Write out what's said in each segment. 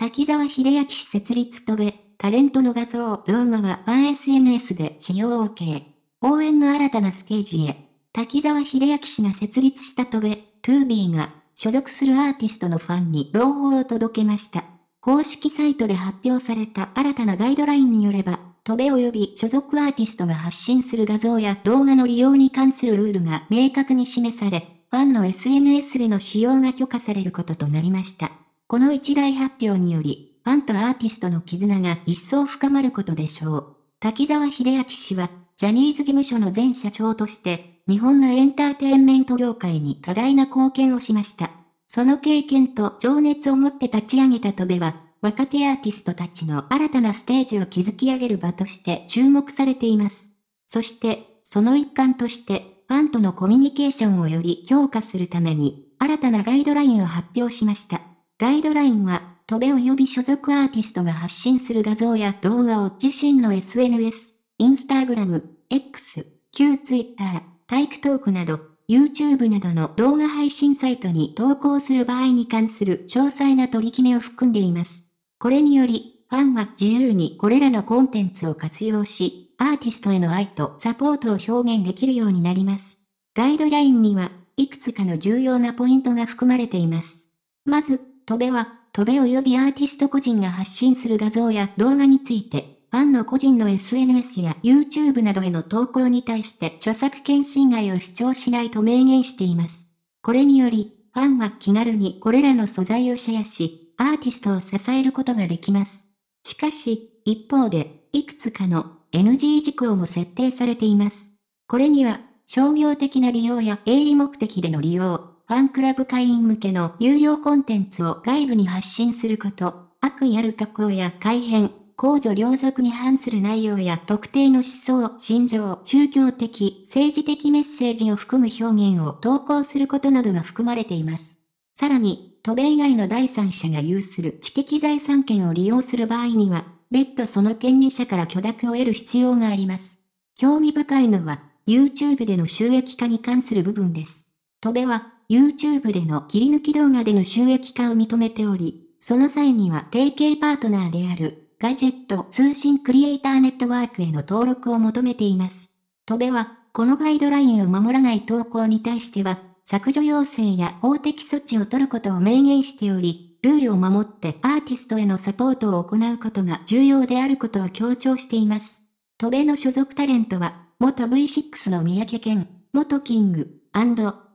滝沢秀明氏設立とべ、タレントの画像、動画はファン SNS で使用 OK。応援の新たなステージへ。滝沢秀明氏が設立したとべ、トゥービーが所属するアーティストのファンに朗報を届けました。公式サイトで発表された新たなガイドラインによれば、トベ及び所属アーティストが発信する画像や動画の利用に関するルールが明確に示され、ファンの SNS での使用が許可されることとなりました。この一大発表により、ファンとアーティストの絆が一層深まることでしょう。滝沢秀明氏は、ジャニーズ事務所の前社長として、日本のエンターテインメント業界に多大な貢献をしました。その経験と情熱を持って立ち上げたトベは、若手アーティストたちの新たなステージを築き上げる場として注目されています。そして、その一環として、ファンとのコミュニケーションをより強化するために、新たなガイドラインを発表しました。ガイドラインは、戸部及び所属アーティストが発信する画像や動画を自身の SNS、インスタグラム、X、旧ツイッター、体育トークなど、YouTube などの動画配信サイトに投稿する場合に関する詳細な取り決めを含んでいます。これにより、ファンは自由にこれらのコンテンツを活用し、アーティストへの愛とサポートを表現できるようになります。ガイドラインには、いくつかの重要なポイントが含まれています。まず、トベは、トベ及びアーティスト個人が発信する画像や動画について、ファンの個人の SNS や YouTube などへの投稿に対して著作権侵害を主張しないと明言しています。これにより、ファンは気軽にこれらの素材をシェアし、アーティストを支えることができます。しかし、一方で、いくつかの NG 事項も設定されています。これには、商業的な利用や営利目的での利用、ファンクラブ会員向けの有料コンテンツを外部に発信すること、悪意ある加工や改変、公序良俗に反する内容や特定の思想、心情、宗教的、政治的メッセージを含む表現を投稿することなどが含まれています。さらに、ト米以外の第三者が有する知的財産権を利用する場合には、別途その権利者から許諾を得る必要があります。興味深いのは、YouTube での収益化に関する部分です。トベは、YouTube での切り抜き動画での収益化を認めており、その際には提携パートナーである、ガジェット通信クリエイターネットワークへの登録を求めています。トベは、このガイドラインを守らない投稿に対しては、削除要請や法的措置を取ることを明言しており、ルールを守ってアーティストへのサポートを行うことが重要であることを強調しています。トベの所属タレントは、元 V6 の三宅健、元キング、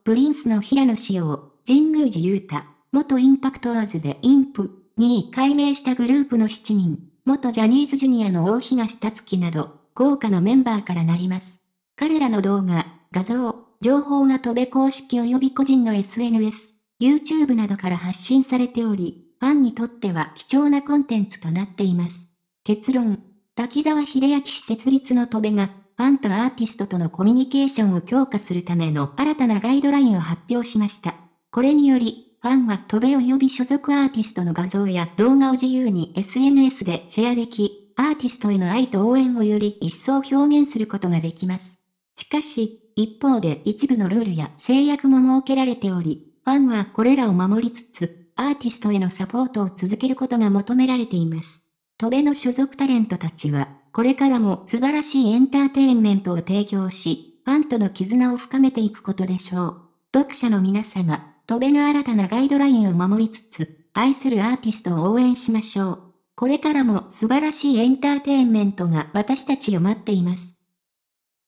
プリンスの平野紫耀、神宮寺勇太、元インパクトアーズでインプ、に改名したグループの7人、元ジャニーズジュニアの大東達樹など、豪華なメンバーからなります。彼らの動画、画像、情報が戸部公式及び個人の SNS、YouTube などから発信されており、ファンにとっては貴重なコンテンツとなっています。結論、滝沢秀明氏設立の戸部が、ファンとアーティストとのコミュニケーションを強化するための新たなガイドラインを発表しました。これにより、ファンは渡米及び所属アーティストの画像や動画を自由に SNS でシェアでき、アーティストへの愛と応援をより一層表現することができます。しかし、一方で一部のルールや制約も設けられており、ファンはこれらを守りつつ、アーティストへのサポートを続けることが求められています。戸辺の所属タレントたちは、これからも素晴らしいエンターテインメントを提供し、ファンとの絆を深めていくことでしょう。読者の皆様、飛べぬ新たなガイドラインを守りつつ、愛するアーティストを応援しましょう。これからも素晴らしいエンターテインメントが私たちを待っています。